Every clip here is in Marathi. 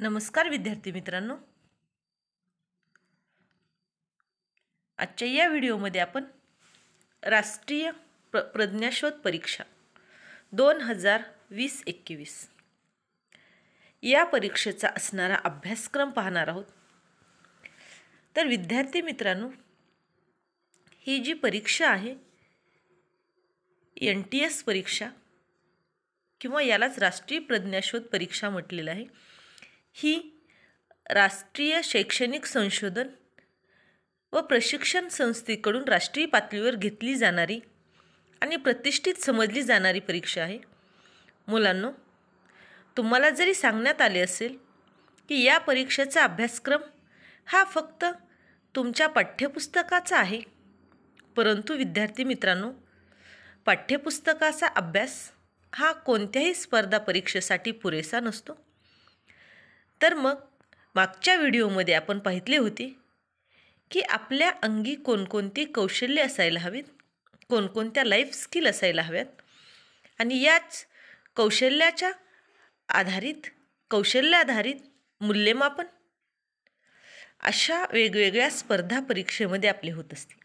नमस्कार विद्यार्थी मित्रांनो आजच्या या व्हिडिओमध्ये आपण राष्ट्रीय प्र प्रज्ञाशोध परीक्षा दोन हजार वीस एकवीस या परीक्षेचा असणारा अभ्यासक्रम पाहणार आहोत तर विद्यार्थी मित्रांनो ही जी परीक्षा आहे एन टी एस परीक्षा किंवा यालाच राष्ट्रीय प्रज्ञाशोध परीक्षा म्हटलेलं आहे ही राष्ट्रीय शैक्षणिक संशोधन व प्रशिक्षण संस्थेकडून राष्ट्रीय पातळीवर घेतली जाणारी आणि प्रतिष्ठित समजली जाणारी परीक्षा आहे मुलांनो तुम्हाला जरी सांगण्यात आले असेल की या परीक्षेचा अभ्यासक्रम हा फक्त तुमच्या पाठ्यपुस्तकाचा आहे परंतु विद्यार्थी मित्रांनो पाठ्यपुस्तकाचा अभ्यास हा कोणत्याही स्पर्धा परीक्षेसाठी पुरेसा नसतो तर मग मागच्या व्हिडिओमध्ये आपण पाहितले होते की आपल्या अंगी कोणकोणती कौशल्य असायला हवीत कोणकोणत्या लाईफ स्किल असायला हव्यात आणि याच कौशल्याच्या आधारित कौशल्य आधारित मूल्यमापन अशा वेगवेगळ्या स्पर्धा परीक्षेमध्ये आपले होत असते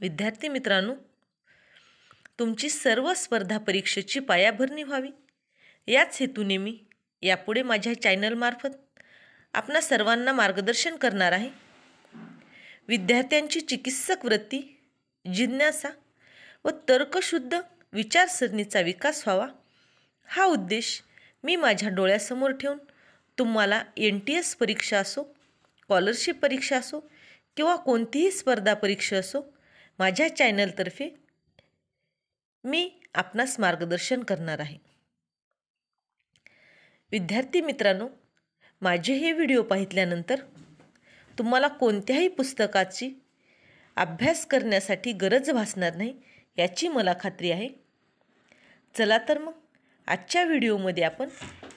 विद्यार्थी मित्रांनो तुमची सर्व स्पर्धा परीक्षेची पायाभरणी व्हावी याच हेतूने मी यापुढे माझ्या चॅनलमार्फत आपणा सर्वांना मार्गदर्शन करणार आहे विद्यार्थ्यांची चिकित्सक वृत्ती जिज्ञासा व तर्कशुद्ध विचारसरणीचा विकास व्हावा हा उद्देश मी माझ्या डोळ्यासमोर ठेवून तुम्हाला एन टी एस परीक्षा असो स्कॉलरशिप परीक्षा असो किंवा कोणतीही स्पर्धा परीक्षा असो माझ्या चॅनलतर्फे मी आपणास मार्गदर्शन करणार आहे विद्यार्थी मित्रांनो माझे हे व्हिडिओ पाहितल्यानंतर तुम्हाला कोणत्याही पुस्तकाची अभ्यास करण्यासाठी गरज भासणार नाही याची मला खात्री आहे चला तर मग आजच्या व्हिडिओमध्ये आपण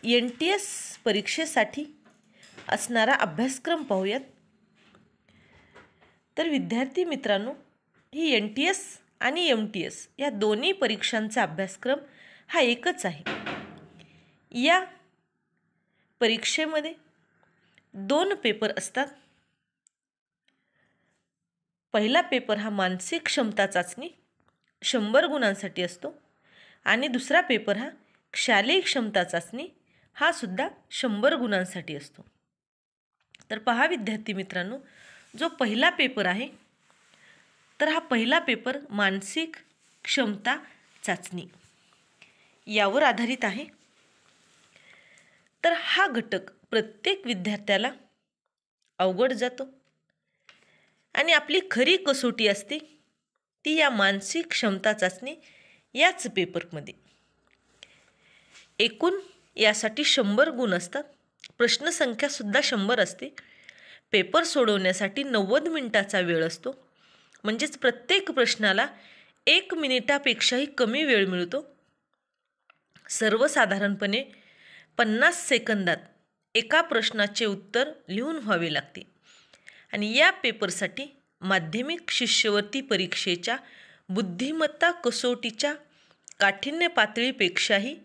एन टी एस परीक्षेसाठी असणारा अभ्यासक्रम पाहूयात तर विद्यार्थी मित्रांनो ही एन टी एस आणि एम टी एस या दोन्ही परीक्षांचा अभ्यासक्रम हा एकच आहे या परीक्षेमध्ये दोन पेपर असतात पहिला पेपर हा मानसिक क्षमता चाचणी शंभर गुणांसाठी असतो आणि दुसरा पेपर हा शालेय क्षमता चाचणी हा सुद्धा शंभर गुणांसाठी असतो तर पहा विद्यार्थी मित्रांनो जो पहिला पेपर आहे तर हा पहिला पेपर मानसिक क्षमता चाचणी यावर आधारित आहे तर हा घटक प्रत्येक विद्यार्थ्याला अवघड जातो आणि आपली खरी कसोटी असते ती या मानसिक क्षमता चाचणी याच पेपरमध्ये एकूण यासाठी शंभर गुण असतात प्रश्नसंख्यासुद्धा शंभर असते पेपर सोडवण्यासाठी नव्वद मिनिटाचा वेळ असतो म्हणजेच प्रत्येक प्रश्नाला एक मिनिटापेक्षाही कमी वेळ मिळतो सर्वसाधारणपणे पन्नास सेकंदात एका प्रश्नाचे उत्तर लिहून व्हावे लागते आणि या पेपरसाठी माध्यमिक शिष्यवृत्ती परीक्षेच्या बुद्धिमत्ता कसोटीच्या काठिण्य पातळीपेक्षाही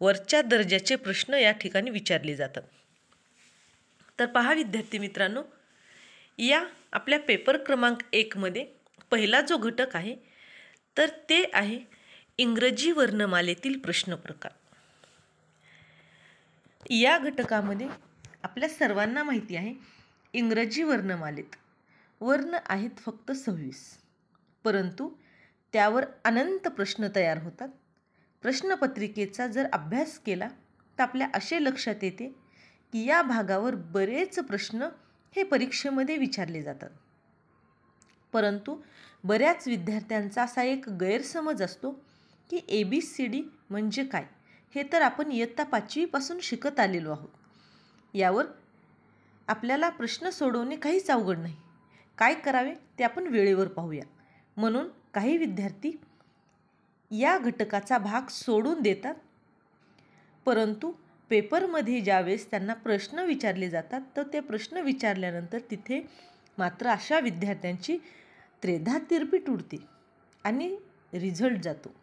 वरच्या दर्जाचे प्रश्न या ठिकाणी विचारले जातात तर पहा विद्यार्थी मित्रांनो या आपल्या पेपर क्रमांक एकमध्ये पहिला जो घटक आहे तर ते आहे इंग्रजी वर्णमालेतील प्रश्नप्रकार या घटकामध्ये आपल्या सर्वांना माहिती आहे इंग्रजी वर्णमालेत वर्ण आहेत फक्त सव्वीस परंतु त्यावर अनंत प्रश्न तयार होतात प्रश्नपत्रिकेचा जर अभ्यास केला तर आपल्या असे लक्षात येते की या भागावर बरेच प्रश्न हे परीक्षेमध्ये विचारले जातात परंतु बऱ्याच विद्यार्थ्यांचा असा एक गैरसमज असतो की ए बी सी डी म्हणजे काय हे तर आपण इयत्ता पाचवीपासून शिकत आलेलो आहोत यावर आपल्याला प्रश्न सोडवणे काहीच अवघड नाही काय करावे ते आपण वेळेवर पाहूया म्हणून काही विद्यार्थी या घटकाचा भाग सोडून देतात परंतु पेपरमध्ये ज्यावेळेस त्यांना प्रश्न विचारले जातात तर ते प्रश्न विचारल्यानंतर तिथे मात्र अशा विद्यार्थ्यांची त्रेधा तिरपीट उडते आणि रिझल्ट जातो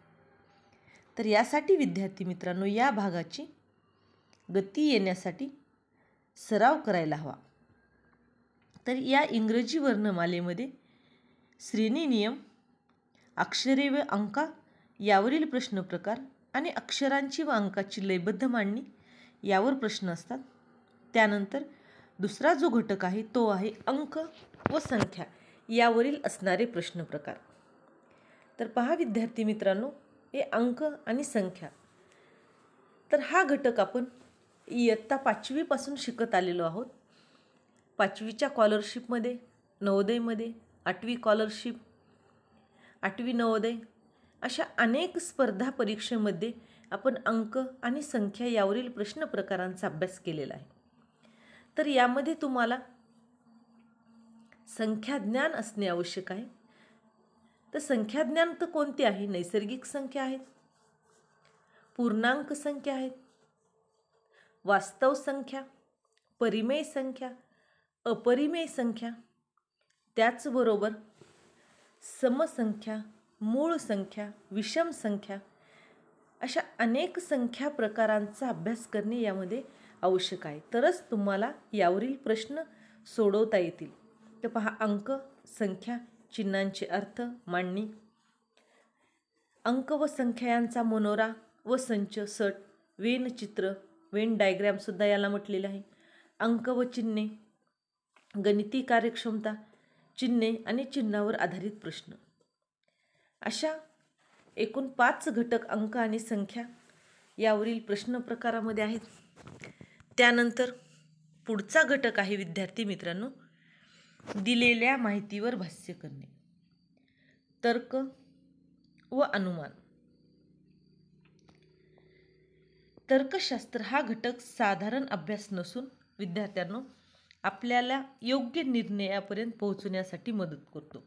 तर यासाठी विद्यार्थी मित्रांनो या भागाची गती येण्यासाठी सराव करायला हवा तर या इंग्रजी वर्णमालेमध्ये श्रेणी नियम अक्षरे व अंका यावरील प्रश्न प्रकार आणि अक्षरांची व अंकाची लयबद्ध मांडणी यावर प्रश्न असतात त्यानंतर दुसरा जो घटक आहे तो आहे अंक व संख्या यावरील असणारे प्रश्न प्रकार तर पहा विद्यार्थी मित्रांनो हे अंक आणि संख्या तर हा घटक आपण इयत्ता पाचवीपासून शिकत आलेलो आहोत पाचवीच्या कॉलरशिपमध्ये नवोदयमध्ये आठवी कॉलरशिप आठवी नवोदय अशा अनेक स्पर्धा परीक्षेमध्ये आपण अंक आणि संख्या यावरील प्रश्न प्रकारांचा अभ्यास केलेला आहे तर यामध्ये तुम्हाला संख्या ज्ञान असणे आवश्यक आहे तर तर कोणते आहे नैसर्गिक संख्या आहेत पूर्णांक संख्या आहेत वास्तव संख्या परिमेय संख्या अपरिमेय संख्या त्याचबरोबर समसंख्या मूळ संख्या विषम संख्या अशा अनेक संख्या प्रकारांचा अभ्यास करणे यामध्ये आवश्यक आहे तरच तुम्हाला यावरील प्रश्न सोडवता येतील तर पहा अंक संख्या चिन्हांचे अर्थ मांडणी अंक व संख्यांचा मनोरा व संच सट वेन चित्र वेन डायग्रॅमसुद्धा याला म्हटलेलं आहे अंक व चिन्हे गणिती कार्यक्षमता चिन्हे आणि चिन्हावर आधारित प्रश्न अशा एकूण पाच घटक अंक आणि संख्या यावरील प्रश्न प्रकारामध्ये आहेत त्यानंतर पुढचा घटक आहे विद्यार्थी मित्रांनो दिलेल्या माहितीवर भाष्य करणे तर्क व अनुमान तर्कशास्त्र हा घटक साधारण अभ्यास नसून विद्यार्थ्यांना आपल्याला योग्य निर्णयापर्यंत पोहोचण्यासाठी मदत करतो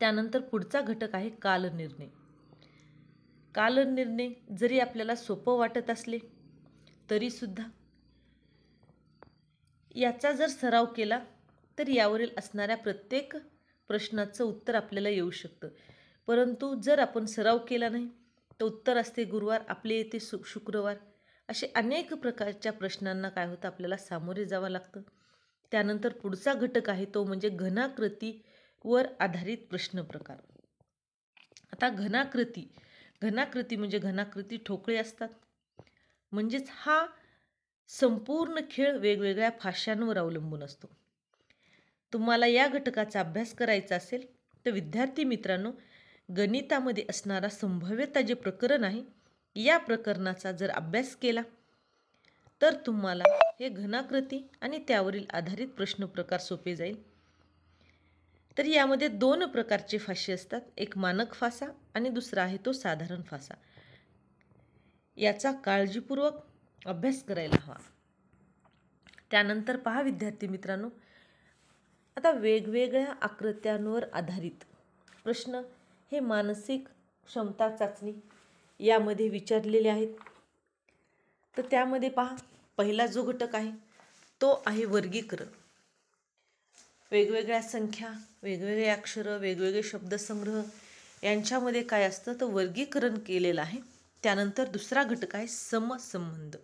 त्यानंतर पुढचा घटक आहे कालनिर्णय कालनिर्णय जरी आपल्याला सोपं वाटत असले तरीसुद्धा याचा जर सराव केला तर यावरील असणाऱ्या प्रत्येक प्रश्नाचं उत्तर आपल्याला येऊ शकतं परंतु जर आपण सराव केला नाही तर उत्तर असते गुरुवार आपले येते सु शुक्रवार असे अनेक प्रकारच्या प्रश्नांना काय होतं आपल्याला सामोरे जावं लागतं त्यानंतर पुढचा घटक आहे तो म्हणजे घनाकृतीवर आधारित प्रश्न प्रकार आता घनाकृती घनाकृती म्हणजे घनाकृती ठोकळे असतात म्हणजेच हा संपूर्ण खेळ वेगवेगळ्या फाशांवर अवलंबून असतो तुम्हाला या घटकाचा अभ्यास करायचा असेल तर विद्यार्थी मित्रांनो गणितामध्ये असणारा संभाव्यता जे प्रकरण आहे या प्रकरणाचा जर अभ्यास केला तर तुम्हाला हे घनाकृती आणि त्यावरील आधारित प्रश्न प्रकार सोपे जाईल तर यामध्ये दोन प्रकारचे फाशी असतात एक मानक फासा आणि दुसरा आहे तो साधारण फासा याचा काळजीपूर्वक अभ्यास करायला हवा त्यानंतर पहा विद्यार्थी मित्रांनो आता वेगवेगळ्या आकृत्यांवर आधारित प्रश्न हे मानसिक क्षमता चाचणी यामध्ये विचारलेले आहेत तर त्यामध्ये पहा पहिला जो घटक आहे तो आहे वर्गीकरण वेगवेगळ्या संख्या वेगवेगळे अक्षरं वेगवेगळे शब्दसंग्रह यांच्यामध्ये काय असतं तर वर्गीकरण केलेलं आहे त्यानंतर दुसरा घटक आहे समसंबंध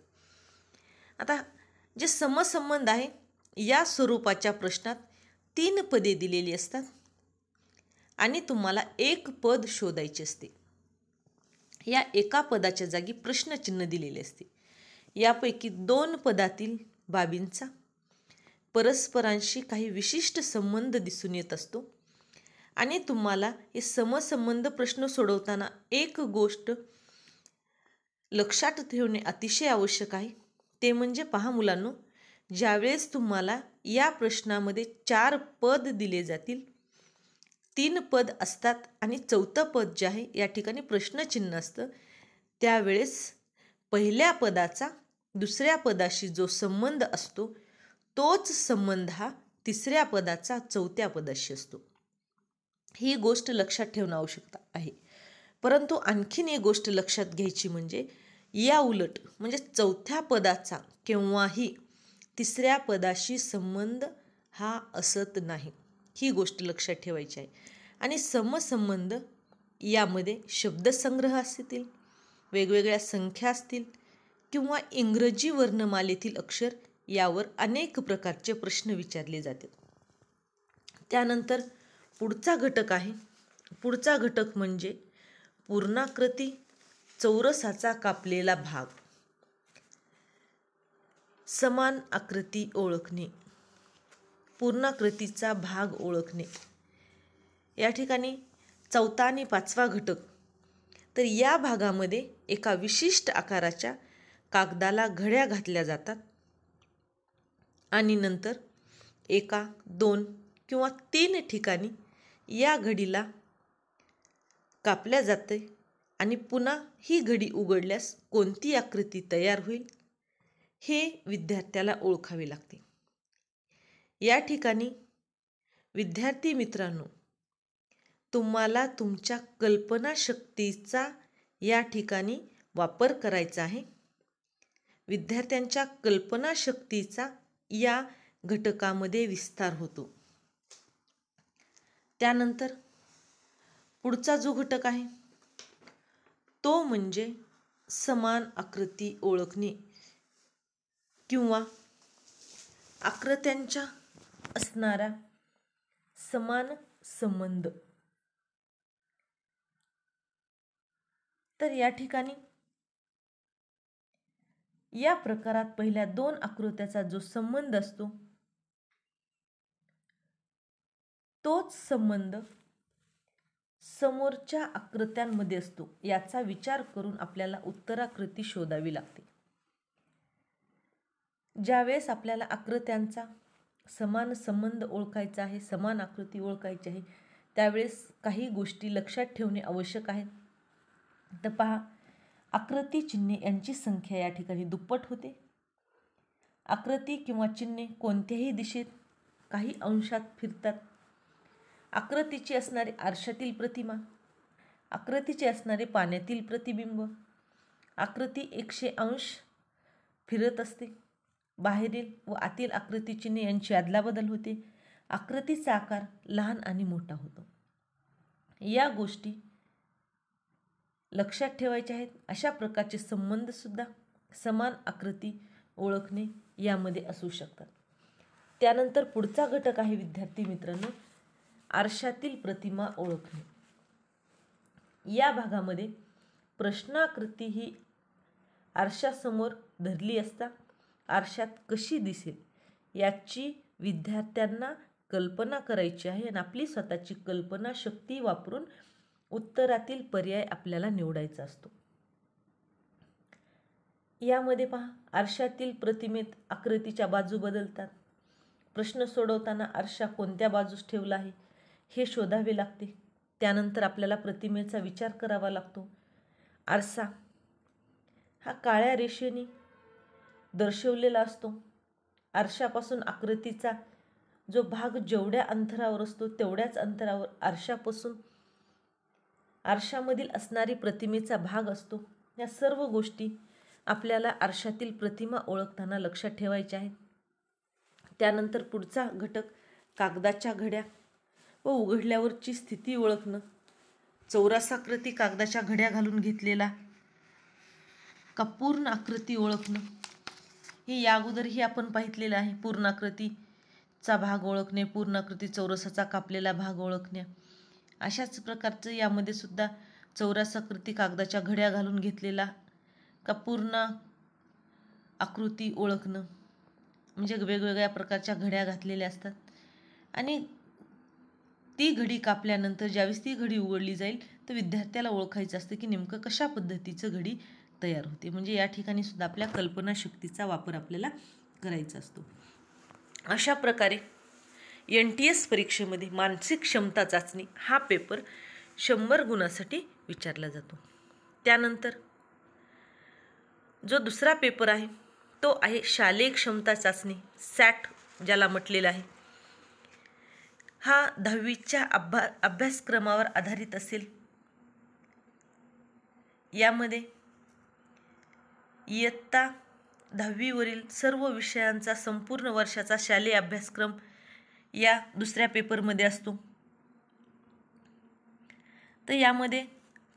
आता जे समसंबंध आहे या स्वरूपाच्या प्रश्नात तीन पदे दिलेली असतात आणि तुम्हाला एक पद शोधायचे असते या एका पदाच्या जागी प्रश्नचिन्ह दिलेले असते यापैकी दोन पदातील बाबींचा परस्परांशी काही विशिष्ट संबंध दिसून येत असतो आणि तुम्हाला हे समसंबंध प्रश्न सोडवताना एक गोष्ट लक्षात ठेवणे अतिशय आवश्यक आहे ते म्हणजे पहा मुलांनो ज्यावेळेस तुम्हाला या प्रश्नामध्ये चार पद दिले जातील तीन पद असतात आणि चौथं पद जे आहे या ठिकाणी प्रश्नचिन्ह असतं त्यावेळेस पहिल्या पदाचा दुसऱ्या पदाशी जो संबंध असतो तोच संबंध हा तिसऱ्या पदाचा चौथ्या पदाशी असतो ही गोष्ट लक्षात ठेवणं आवश्यकता आहे परंतु आणखीन एक गोष्ट लक्षात घ्यायची म्हणजे या उलट म्हणजे चौथ्या पदाचा केव्हाही तिसऱ्या पदाशी संबंध हा असत नाही ही गोष्ट लक्षात ठेवायची आहे आणि समसंबंध यामध्ये शब्दसंग्रह असतील वेगवेगळ्या संख्या असतील किंवा इंग्रजी वर्णमालेतील अक्षर यावर अनेक प्रकारचे प्रश्न विचारले जातात त्यानंतर पुढचा घटक आहे पुढचा घटक म्हणजे पूर्णाकृती चौरसाचा कापलेला भाग समान आकृती ओळखणे पूर्णाकृतीचा भाग ओळखणे या ठिकाणी चौथा आणि पाचवा घटक तर या भागामध्ये एका विशिष्ट आकाराच्या कागदाला घड्या घातल्या जातात आणि नंतर एका दोन किंवा तीन ठिकाणी या घडीला कापल्या जाते आणि पुन्हा ही घडी उघडल्यास कोणती आकृती तयार होईल हे विद्यार्थ्याला ओळखावे लागते या ठिकाणी विद्यार्थी मित्रांनो तुम्हाला तुमच्या कल्पनाशक्तीचा या ठिकाणी वापर करायचा आहे विद्यार्थ्यांच्या कल्पनाशक्तीचा या घटकामध्ये विस्तार होतो त्यानंतर पुढचा जो घटक आहे तो म्हणजे समान आकृती ओळखणे किंवा आकृत्यांच्या असणारा समान संबंध तर या ठिकाणी या प्रकारात पहिल्या दोन आकृत्याचा जो संबंध असतो तोच संबंध समोरच्या आकृत्यांमध्ये असतो याचा विचार करून आपल्याला उत्तराकृती शोधावी लागते ज्यावेळेस आपल्याला आकृत्यांचा समान संबंध ओळखायचा आहे समान आकृती ओळखायची आहे त्यावेळेस काही गोष्टी लक्षात ठेवणे आवश्यक आहे तर पहा आकृती चिन्हे यांची संख्या या ठिकाणी दुप्पट होते आकृती किंवा चिन्हे कोणत्याही दिशेत काही अंशात फिरतात आकृतीची असणारे आरशातील प्रतिमा आकृतीचे असणारे पाण्यातील प्रतिबिंब आकृती एकशे अंश फिरत असते बाहेरील व आतील आकृती चिन्हे यांची अदलाबदल होते आकृतीचा आकार लहान आणि मोठा होतो या गोष्टी लक्षात ठेवायच्या आहेत अशा प्रकारचे संबंधसुद्धा समान आकृती ओळखणे यामध्ये असू शकतात त्यानंतर पुढचा घटक आहे विद्यार्थी मित्रांनो आरशातील प्रतिमा ओळखणे या भागामध्ये प्रश्नाकृती ही आरशासमोर धरली असता आरशात कशी दिसेल याची विद्यार्थ्यांना कल्पना करायची आहे आणि आपली स्वतःची कल्पनाशक्ती वापरून उत्तरातील पर्याय आपल्याला निवडायचा असतो यामध्ये पहा आरशातील प्रतिमेत आकृतीच्या बाजू बदलतात प्रश्न सोडवताना आरशा कोणत्या बाजूस ठेवला आहे हे शोधावे लागते त्यानंतर आपल्याला प्रतिमेचा विचार करावा लागतो आरसा हा काळ्या रेषेने दर्शवलेला असतो आरशापासून आकृतीचा जो भाग जेवढ्या अंतरावर असतो तेवढ्याच अंतरावर आरशापासून आरशामधील असणारी प्रतिमेचा भाग असतो या सर्व गोष्टी आपल्याला आरशातील प्रतिमा ओळखताना लक्षात ठेवायच्या आहेत त्यानंतर पुढचा घटक कागदाच्या घड्या व उघडल्यावरची स्थिती ओळखणं चौरासाकृती कागदाच्या घड्या घालून घेतलेला का पूर्ण आकृती ओळखणं हे या अगोदरही आपण पाहितलेलं आहे पूर्णाकृतीचा भाग ओळखणे पूर्णाकृती चौरसाचा कापलेला भाग ओळखणे अशाच प्रकारचं यामध्ये सुद्धा चौरसाकृती कागदाच्या घड्या घालून घेतलेला का पूर्ण आकृती ओळखणं म्हणजे वेगवेगळ्या प्रकारच्या घड्या घातलेल्या असतात आणि ती घडी कापल्यानंतर ज्यावेळेस ती घडी उघडली जाईल तर विद्यार्थ्याला ओळखायचं असतं की नेमकं कशा पद्धतीचं घडी तयार होते म्हणजे या ठिकाणी सुद्धा आपल्या कल्पनाशक्तीचा वापर आपल्याला करायचा असतो अशा प्रकारे एन टी एस परीक्षेमध्ये मानसिक क्षमता चाचणी हा पेपर शंभर गुणासाठी विचारला जातो त्यानंतर जो दुसरा पेपर आहे तो आहे शालेय क्षमता चाचणी सॅट ज्याला म्हटलेला आहे हा दहावीच्या अभ्या अभ्यासक्रमावर आधारित असेल यामध्ये इयत्ता दहावीवरील सर्व विषयांचा संपूर्ण वर्षाचा शालेय अभ्यासक्रम या दुसऱ्या पेपरमध्ये असतो तर यामध्ये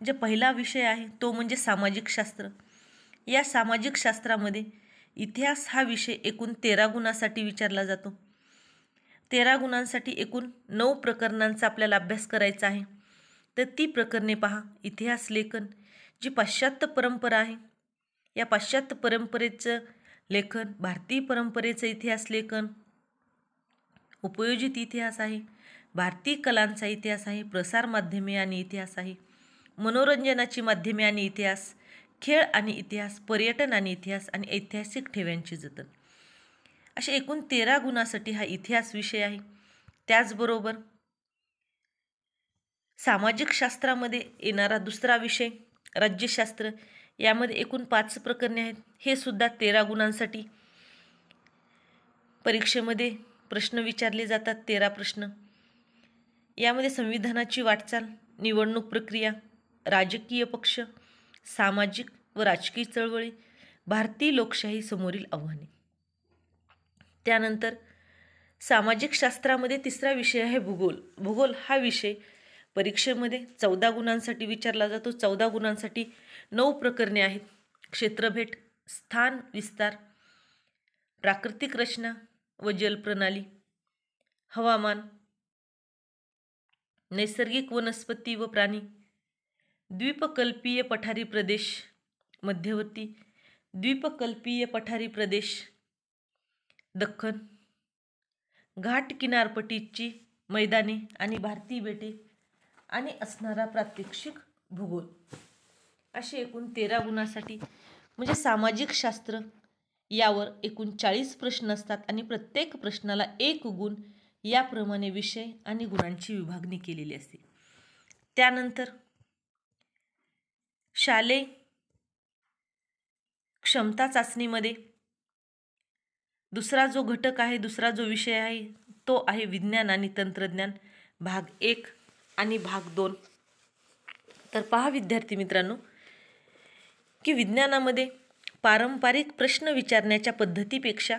जे पहिला विषय आहे तो म्हणजे सामाजिक शास्त्र या सामाजिक शास्त्रामध्ये इतिहास हा विषय एकूण तेरा गुणांसाठी विचारला जातो तेरा गुणांसाठी एकूण नऊ प्रकरणांचा आपल्याला अभ्यास करायचा आहे तर ती प्रकरणे पहा इतिहास लेखन जी पाश्चात्य परंपरा आहे या पाश्चात्य परंपरेचं लेखन भारतीय परंपरेचं इतिहास लेखन उपयोजित इतिहास आहे भारतीय कलांचा इतिहास आहे प्रसार माध्यमे आणि इतिहास आहे मनोरंजनाची माध्यमे आणि इतिहास खेळ आणि इतिहास पर्यटन आणि इतिहास आणि ऐतिहासिक ठेव्यांची जतन असे एकूण तेरा गुणासाठी हा इतिहास विषय आहे त्याचबरोबर सामाजिक शास्त्रामध्ये येणारा दुसरा विषय राज्यशास्त्र यामध्ये एकूण पाच प्रकरणे आहेत हे सुद्धा तेरा गुणांसाठी परीक्षेमध्ये प्रश्न विचारले जातात तेरा प्रश्न यामध्ये संविधानाची वाटचाल निवडणूक प्रक्रिया राजकीय पक्ष सामाजिक व राजकीय चळवळी भारतीय लोकशाही समोरील आव्हाने त्यानंतर सामाजिक शास्त्रामध्ये तिसरा विषय आहे भूगोल भूगोल हा विषय परीक्षेमध्ये चौदा गुणांसाठी विचारला जातो चौदा गुणांसाठी नऊ प्रकरणे आहेत क्षेत्रभेट स्थान विस्तार प्राकृतिक रचना व जलप्रणाली हवामान नैसर्गिक वनस्पती व प्राणी द्विपकल्पीय पठारी प्रदेश मध्यवर्ती द्विपकल्पीय पठारी प्रदेश दख्खन घाट किनारपट्टीची मैदाने आणि भारतीय बेटे आणि असणारा प्रात्यक्षिक भूगोल असे एकूण तेरा गुणासाठी म्हणजे सामाजिक शास्त्र यावर एकूण चाळीस प्रश्न असतात आणि प्रत्येक प्रश्नाला एक गुण याप्रमाणे विषय आणि गुणांची विभागणी केलेली असते त्यानंतर शालेय क्षमता चाचणीमध्ये दुसरा जो घटक आहे दुसरा जो विषय आहे तो आहे विज्ञान आणि तंत्रज्ञान भाग एक आणि भाग दोन तर पहा विद्यार्थी मित्रांनो की विज्ञानामध्ये पारंपरिक प्रश्न विचारण्याच्या पद्धतीपेक्षा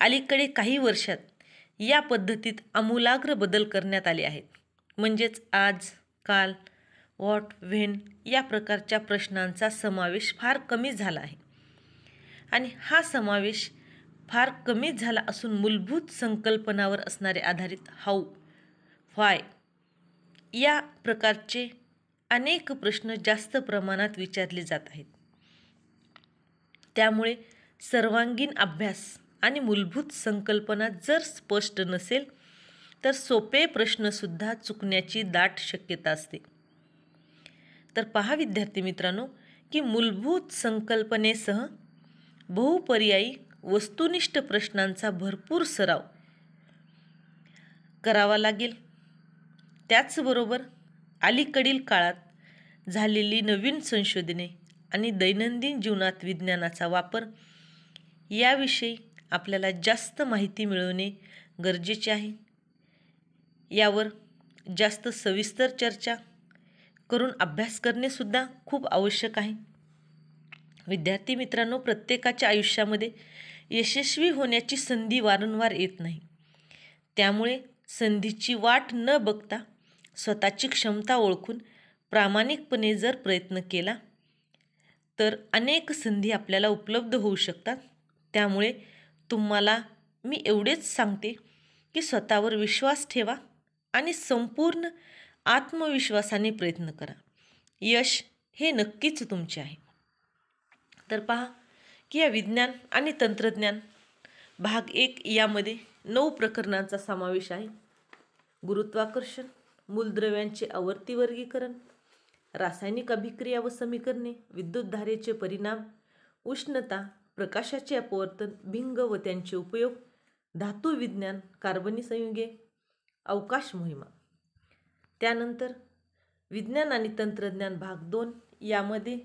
अलीकडे काही वर्षात या पद्धतीत आमूलाग्र बदल करण्यात आले आहेत म्हणजेच आज काल वॉट व्हेन या प्रकारच्या प्रश्नांचा समावेश फार कमी झाला आहे आणि हा समावेश फार कमी झाला असून मूलभूत संकल्पनावर असणारे आधारित हाऊ व्हाय या प्रकारचे अनेक प्रश्न जास्त प्रमाणात विचारले जात आहेत त्यामुळे सर्वांगीण अभ्यास आणि मूलभूत संकल्पना जर स्पष्ट नसेल तर सोपे प्रश्नसुद्धा चुकण्याची दाट शक्यता असते तर पहा विद्यार्थी मित्रांनो की मूलभूत संकल्पनेसह बहुपर्यायी वस्तुनिष्ठ प्रश्नांचा भरपूर सराव करावा लागेल त्याचबरोबर अलीकडील काळात झालेली नवीन संशोधने आणि दैनंदिन जीवनात विज्ञानाचा वापर याविषयी आपल्याला जास्त माहिती मिळवणे गरजेचे आहे यावर जास्त सविस्तर चर्चा करून अभ्यास करणेसुद्धा खूप आवश्यक आहे विद्यार्थी मित्रांनो प्रत्येकाच्या आयुष्यामध्ये यशस्वी होण्याची संधी वारंवार येत नाही त्यामुळे संधीची वाट न बघता स्वतःची क्षमता ओळखून प्रामाणिकपणे जर प्रयत्न केला तर अनेक संधी आपल्याला उपलब्ध होऊ शकतात त्यामुळे तुम्हाला मी एवढेच सांगते की स्वतःवर विश्वास ठेवा आणि संपूर्ण आत्मविश्वासाने प्रयत्न करा यश हे नक्कीच तुमचे आहे तर पहा की या विज्ञान आणि तंत्रज्ञान भाग एक यामध्ये नऊ प्रकरणांचा समावेश आहे गुरुत्वाकर्षण मूलद्रव्यांचे आवर्ती वर्गीकरण रासायनिक अभिक्रिया व समीकरणे विद्युतधारेचे परिणाम उष्णता प्रकाशाचे अपवर्तन भिंग व त्यांचे उपयोग धातू विज्ञान कार्बनी संयुगे अवकाश मोहिमा त्यानंतर विज्ञान आणि तंत्रज्ञान भाग दोन यामध्ये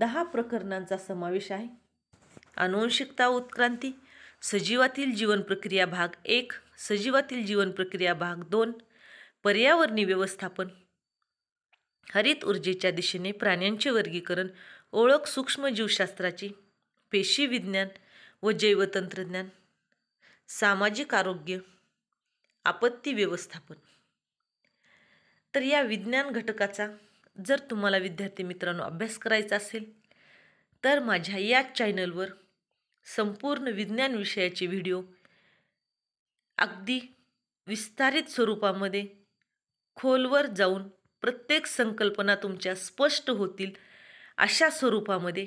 दहा प्रकरणांचा समावेश आहे अनुवंशिकता उत्क्रांती सजीवातील जीवन प्रक्रिया भाग एक सजीवातील जीवन प्रक्रिया भाग दोन पर्यावरणीय व्यवस्थापन हरित ऊर्जेच्या दिशेने प्राण्यांचे वर्गीकरण ओळख सूक्ष्मजीवशास्त्राची पेशी विज्ञान व जैवतंत्रज्ञान सामाजिक आरोग्य आपत्ती व्यवस्थापन तर या विज्ञान घटकाचा जर तुम्हाला विद्यार्थी मित्रांनो अभ्यास करायचा असेल तर माझ्या याच चॅनलवर संपूर्ण विज्ञान विषयाचे व्हिडिओ अगदी विस्तारित स्वरूपामध्ये खोलवर जाऊन प्रत्येक संकल्पना तुमच्या स्पष्ट होतील अशा स्वरूपामध्ये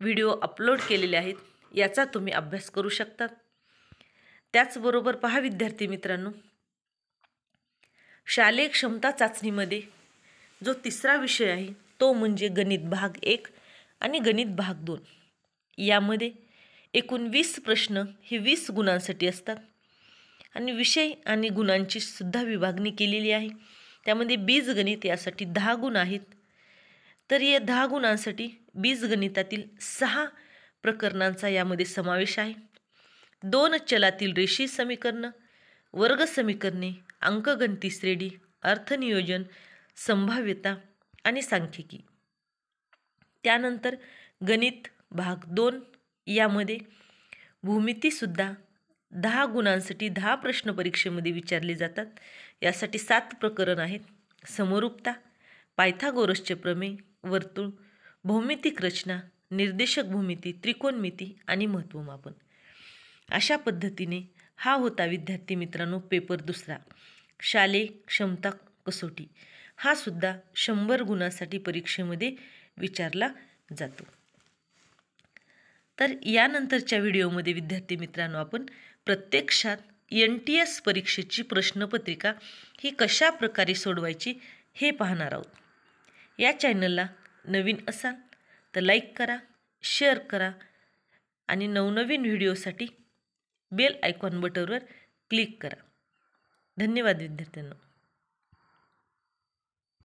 व्हिडिओ अपलोड केलेले आहेत याचा तुम्ही अभ्यास करू शकता त्याचबरोबर पहा विद्यार्थी मित्रांनो शालेय क्षमता चाचणीमध्ये जो तिसरा विषय आहे तो म्हणजे गणित भाग एक आणि गणित भाग दोन यामध्ये एकूण वीस प्रश्न हे वीस गुणांसाठी असतात आणि विषय आणि गुणांची सुद्धा विभागणी केलेली आहे त्यामध्ये बीजगणित यासाठी दहा गुण आहेत तर या दहा गुणांसाठी बीजगणितातील सहा प्रकरणांचा यामध्ये समावेश आहे दोन चलातील रेषी समीकरणं वर्ग समीकरणे अंकगणती श्रेणी अर्थनियोजन संभाव्यता आणि सांख्यिकी त्यानंतर गणित भाग दोन यामध्ये भूमितीसुद्धा दहा गुणांसाठी दहा प्रश्न परीक्षेमध्ये विचारले जातात यासाठी सात प्रकरण आहेत समरूपता पायथागोरसचे प्रमेय वर्तुळ भौमितिक रचना निर्देशक भूमिती त्रिकोणमिती आणि महत्त्वमापन अशा पद्धतीने हा होता विद्यार्थी मित्रांनो पेपर दुसरा शालेय क्षमता कसोटी हा सुद्धा शंभर गुणांसाठी परीक्षेमध्ये विचारला जातो तर यानंतरच्या व्हिडिओमध्ये विद्यार्थी मित्रांनो आपण प्रत्यक्षात एन टी एस परीक्षेची प्रश्नपत्रिका ही कशा प्रकारे सोडवायची हे पाहणार आहोत या चॅनलला नवीन असाल तर लाईक करा शेअर करा आणि नवनवीन व्हिडिओसाठी बेल आयकॉन बटनवर क्लिक करा धन्यवाद विद्यार्थ्यांना